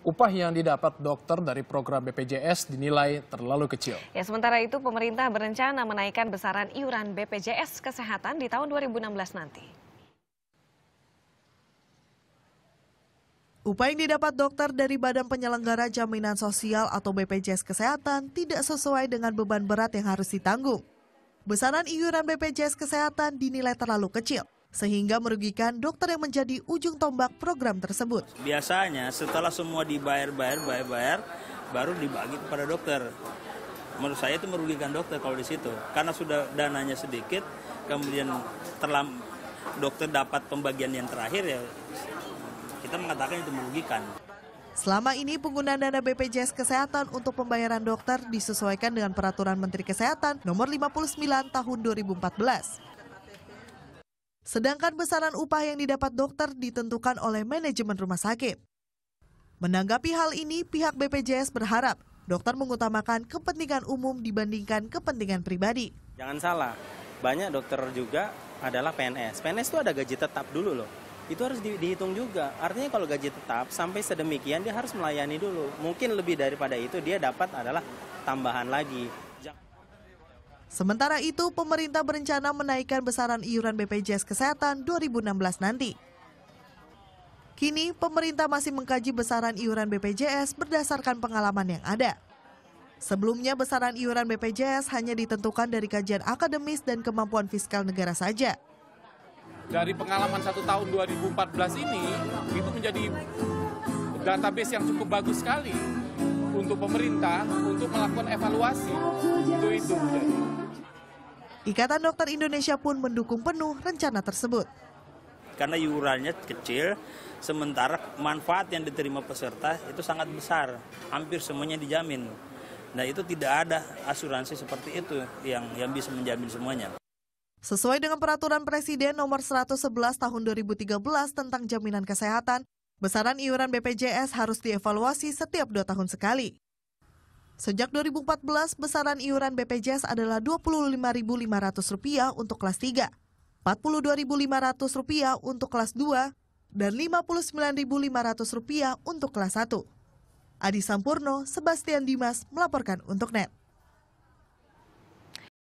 Upah yang didapat dokter dari program BPJS dinilai terlalu kecil. Ya, sementara itu pemerintah berencana menaikkan besaran iuran BPJS Kesehatan di tahun 2016 nanti. Upah yang didapat dokter dari Badan Penyelenggara Jaminan Sosial atau BPJS Kesehatan tidak sesuai dengan beban berat yang harus ditanggung. Besaran iuran BPJS Kesehatan dinilai terlalu kecil sehingga merugikan dokter yang menjadi ujung tombak program tersebut. Biasanya setelah semua dibayar, bayar, bayar, bayar, baru dibagi kepada dokter. Menurut saya itu merugikan dokter kalau di situ, karena sudah dananya sedikit, kemudian terlam dokter dapat pembagian yang terakhir ya kita mengatakan itu merugikan. Selama ini penggunaan dana BPJS Kesehatan untuk pembayaran dokter disesuaikan dengan Peraturan Menteri Kesehatan Nomor 59 Tahun 2014. Sedangkan besaran upah yang didapat dokter ditentukan oleh manajemen rumah sakit. Menanggapi hal ini, pihak BPJS berharap dokter mengutamakan kepentingan umum dibandingkan kepentingan pribadi. Jangan salah, banyak dokter juga adalah PNS. PNS itu ada gaji tetap dulu loh. Itu harus di, dihitung juga. Artinya kalau gaji tetap sampai sedemikian dia harus melayani dulu. Mungkin lebih daripada itu dia dapat adalah tambahan lagi. Sementara itu, pemerintah berencana menaikkan besaran iuran BPJS Kesehatan 2016 nanti. Kini, pemerintah masih mengkaji besaran iuran BPJS berdasarkan pengalaman yang ada. Sebelumnya, besaran iuran BPJS hanya ditentukan dari kajian akademis dan kemampuan fiskal negara saja. Dari pengalaman satu tahun 2014 ini, itu menjadi database yang cukup bagus sekali untuk pemerintah untuk melakukan evaluasi. Itu itu. Jadi. Ikatan Dokter Indonesia pun mendukung penuh rencana tersebut. Karena yurannya kecil, sementara manfaat yang diterima peserta itu sangat besar, hampir semuanya dijamin. Nah itu tidak ada asuransi seperti itu yang yang bisa menjamin semuanya. Sesuai dengan peraturan Presiden nomor 111 tahun 2013 tentang jaminan kesehatan, besaran iuran BPJS harus dievaluasi setiap dua tahun sekali. Sejak 2014, besaran iuran BPJS adalah Rp25.500 untuk kelas 3, Rp42.500 untuk kelas 2, dan Rp59.500 untuk kelas 1. Adi Sampurno, Sebastian Dimas melaporkan untuk NET.